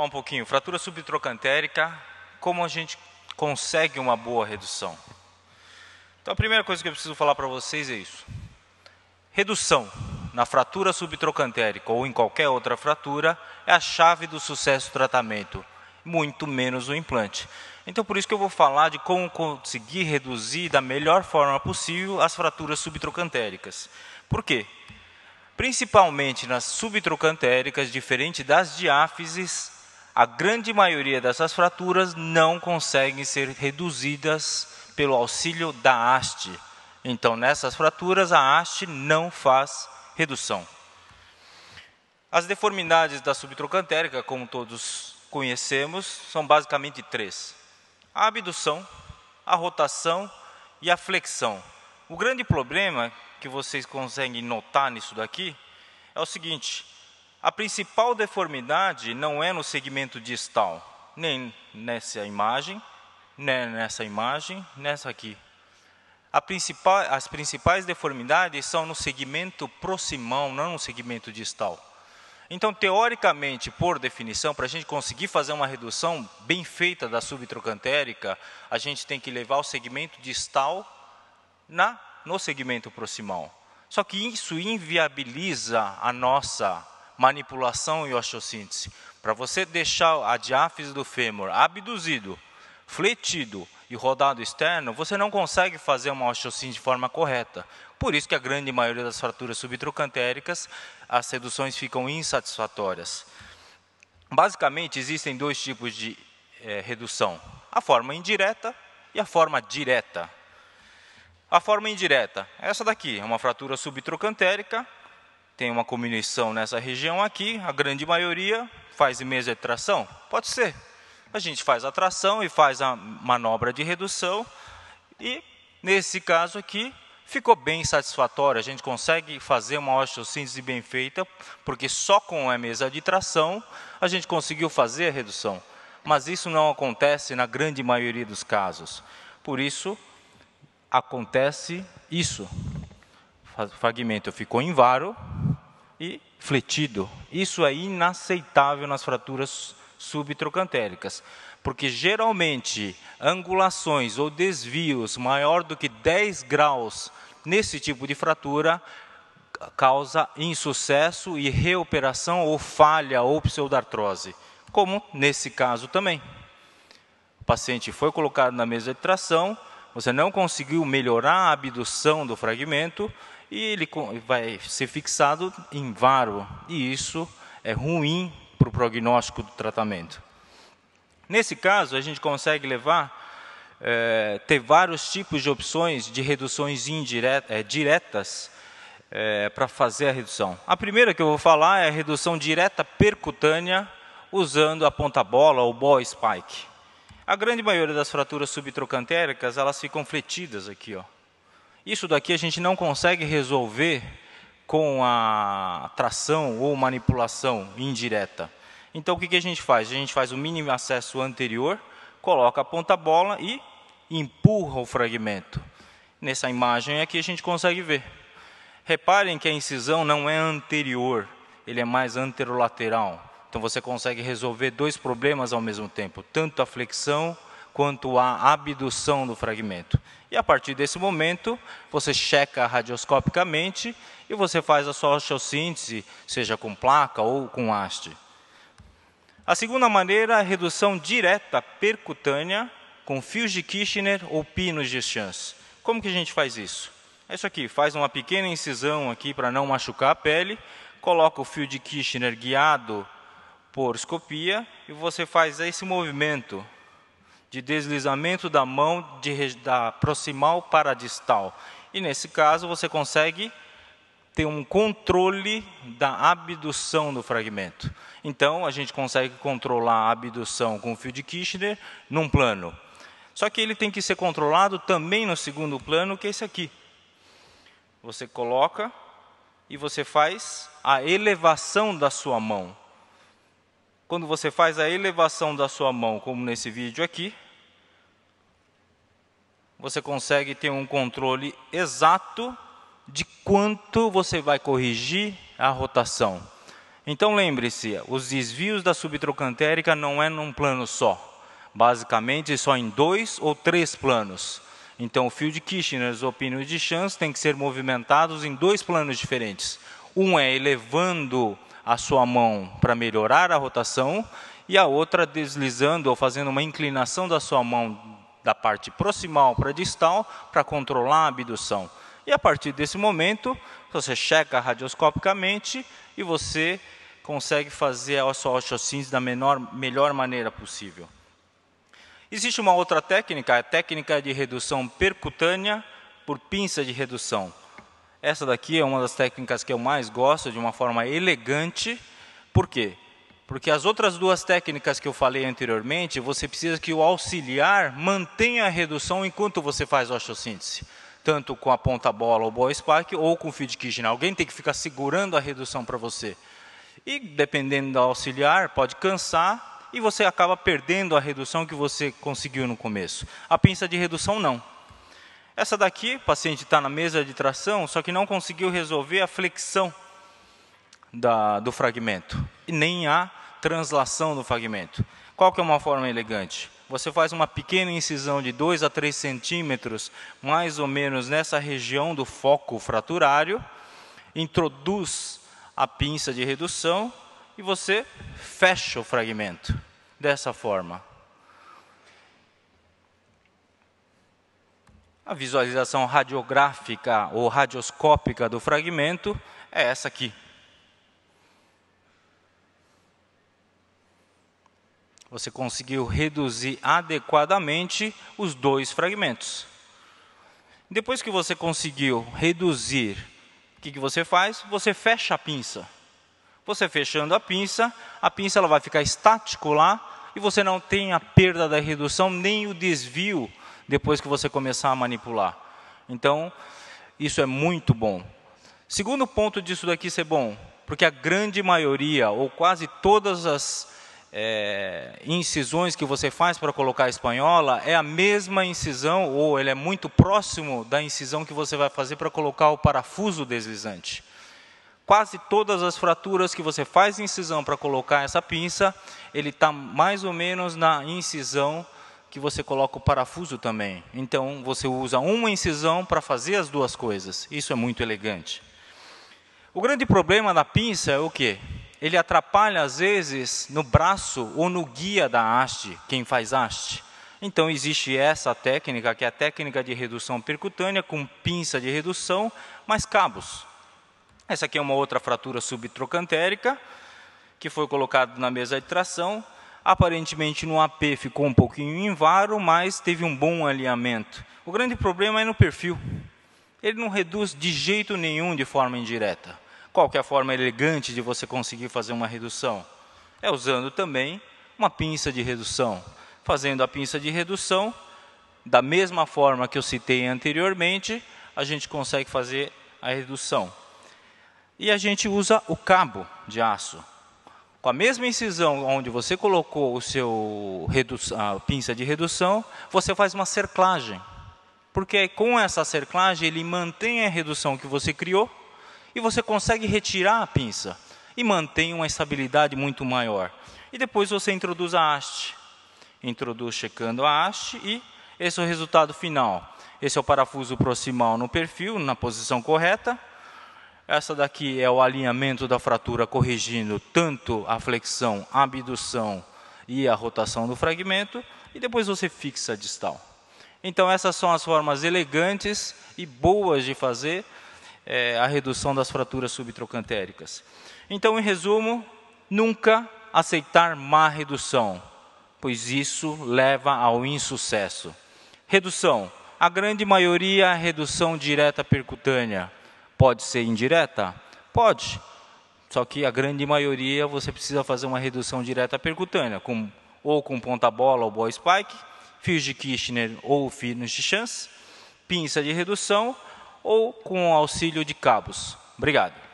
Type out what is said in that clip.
falar um pouquinho. Fratura subtrocantérica, como a gente consegue uma boa redução? Então, a primeira coisa que eu preciso falar para vocês é isso. Redução na fratura subtrocantérica ou em qualquer outra fratura é a chave do sucesso do tratamento, muito menos o implante. Então, por isso que eu vou falar de como conseguir reduzir da melhor forma possível as fraturas subtrocantéricas. Por quê? Principalmente nas subtrocantéricas, diferente das diáfises, a grande maioria dessas fraturas não conseguem ser reduzidas pelo auxílio da haste. Então, nessas fraturas, a haste não faz redução. As deformidades da subtrocantérica, como todos conhecemos, são basicamente três: a abdução, a rotação e a flexão. O grande problema que vocês conseguem notar nisso daqui é o seguinte: a principal deformidade não é no segmento distal, nem nessa imagem, nem nessa imagem, nessa aqui. Principal, as principais deformidades são no segmento proximal, não no segmento distal. Então, teoricamente, por definição, para a gente conseguir fazer uma redução bem feita da subtrocantérica, a gente tem que levar o segmento distal na, no segmento proximal. Só que isso inviabiliza a nossa manipulação e osteossíntese. Para você deixar a diáfise do fêmur abduzido, fletido e rodado externo, você não consegue fazer uma osteossíntese de forma correta. Por isso que a grande maioria das fraturas subtrocantéricas, as reduções ficam insatisfatórias. Basicamente, existem dois tipos de é, redução. A forma indireta e a forma direta. A forma indireta, é essa daqui, é uma fratura subtrocantérica tem uma comunicação nessa região aqui, a grande maioria faz mesa de tração? Pode ser. A gente faz a tração e faz a manobra de redução e, nesse caso aqui, ficou bem satisfatório. A gente consegue fazer uma osteossíntese bem feita, porque só com a mesa de tração a gente conseguiu fazer a redução. Mas isso não acontece na grande maioria dos casos. Por isso, acontece isso. O fragmento ficou invaro, e fletido. Isso é inaceitável nas fraturas subtrocantéricas, porque geralmente angulações ou desvios maior do que 10 graus nesse tipo de fratura causa insucesso e reoperação ou falha ou pseudartrose, como nesse caso também. O paciente foi colocado na mesa de tração, você não conseguiu melhorar a abdução do fragmento, e ele vai ser fixado em varo, e isso é ruim para o prognóstico do tratamento. Nesse caso, a gente consegue levar, é, ter vários tipos de opções de reduções indiretas, é, eh, diretas é, para fazer a redução. A primeira que eu vou falar é a redução direta percutânea usando a ponta-bola ou ball spike. A grande maioria das fraturas subtrocantéricas, elas ficam fletidas aqui, ó. Isso daqui a gente não consegue resolver com a tração ou manipulação indireta. Então o que, que a gente faz? A gente faz o mínimo acesso anterior, coloca a ponta-bola e empurra o fragmento. Nessa imagem aqui a gente consegue ver. Reparem que a incisão não é anterior, ele é mais anterolateral. Então você consegue resolver dois problemas ao mesmo tempo, tanto a flexão quanto à abdução do fragmento. E a partir desse momento, você checa radioscopicamente e você faz a sua osteossíntese, seja com placa ou com haste. A segunda maneira é a redução direta percutânea com fios de Kirchner ou pinos de chance. Como que a gente faz isso? É isso aqui, faz uma pequena incisão aqui para não machucar a pele, coloca o fio de Kirchner guiado por escopia e você faz esse movimento de deslizamento da mão de, da proximal para distal. E nesse caso você consegue ter um controle da abdução do fragmento. Então a gente consegue controlar a abdução com o fio de Kirchner num plano. Só que ele tem que ser controlado também no segundo plano, que é esse aqui. Você coloca e você faz a elevação da sua mão quando você faz a elevação da sua mão, como nesse vídeo aqui, você consegue ter um controle exato de quanto você vai corrigir a rotação. Então lembre-se, os desvios da subtrocantérica não é num plano só, basicamente só em dois ou três planos. Então o fio de Kirchner, os pino de chance têm que ser movimentados em dois planos diferentes. Um é elevando a sua mão para melhorar a rotação e a outra deslizando ou fazendo uma inclinação da sua mão da parte proximal para distal para controlar a abdução. E a partir desse momento, você checa radioscopicamente e você consegue fazer a sua osteossíntese da menor, melhor maneira possível. Existe uma outra técnica, a técnica de redução percutânea por pinça de redução. Essa daqui é uma das técnicas que eu mais gosto, de uma forma elegante. Por quê? Porque as outras duas técnicas que eu falei anteriormente, você precisa que o auxiliar mantenha a redução enquanto você faz osteossíntese. Tanto com a ponta-bola ou ball spark ou com o feed kitchen. Alguém tem que ficar segurando a redução para você. E dependendo do auxiliar, pode cansar e você acaba perdendo a redução que você conseguiu no começo. A pinça de redução, não. Essa daqui, o paciente está na mesa de tração, só que não conseguiu resolver a flexão da, do fragmento. E nem a translação do fragmento. Qual que é uma forma elegante? Você faz uma pequena incisão de 2 a 3 centímetros, mais ou menos nessa região do foco fraturário, introduz a pinça de redução e você fecha o fragmento dessa forma. A visualização radiográfica ou radioscópica do fragmento é essa aqui. Você conseguiu reduzir adequadamente os dois fragmentos. Depois que você conseguiu reduzir, o que, que você faz? Você fecha a pinça. Você fechando a pinça, a pinça ela vai ficar estático lá e você não tem a perda da redução nem o desvio depois que você começar a manipular. Então, isso é muito bom. Segundo ponto disso daqui ser bom, porque a grande maioria, ou quase todas as é, incisões que você faz para colocar a espanhola, é a mesma incisão, ou ele é muito próximo da incisão que você vai fazer para colocar o parafuso deslizante. Quase todas as fraturas que você faz incisão para colocar essa pinça, ele está mais ou menos na incisão que você coloca o parafuso também. Então você usa uma incisão para fazer as duas coisas. Isso é muito elegante. O grande problema da pinça é o quê? Ele atrapalha às vezes no braço ou no guia da haste, quem faz haste. Então existe essa técnica, que é a técnica de redução percutânea com pinça de redução, mais cabos. Essa aqui é uma outra fratura subtrocantérica que foi colocada na mesa de tração. Aparentemente no AP ficou um pouquinho invaro, mas teve um bom alinhamento. O grande problema é no perfil. Ele não reduz de jeito nenhum de forma indireta. Qual que é a forma elegante de você conseguir fazer uma redução? É usando também uma pinça de redução. Fazendo a pinça de redução, da mesma forma que eu citei anteriormente, a gente consegue fazer a redução. E a gente usa o cabo de aço. Com a mesma incisão onde você colocou o seu a pinça de redução, você faz uma cerclagem. Porque com essa cerclagem ele mantém a redução que você criou e você consegue retirar a pinça e mantém uma estabilidade muito maior. E depois você introduz a haste. Introduz checando a haste e esse é o resultado final. Esse é o parafuso proximal no perfil, na posição correta essa daqui é o alinhamento da fratura corrigindo tanto a flexão, a abdução e a rotação do fragmento. E depois você fixa a distal. Então essas são as formas elegantes e boas de fazer é, a redução das fraturas subtrocantéricas. Então, em resumo, nunca aceitar má redução, pois isso leva ao insucesso. Redução. A grande maioria é redução direta percutânea Pode ser indireta? Pode. Só que a grande maioria você precisa fazer uma redução direta percutânea, com, ou com ponta-bola ou ball spike, fios de Kirchner ou fios de chance, pinça de redução ou com auxílio de cabos. Obrigado.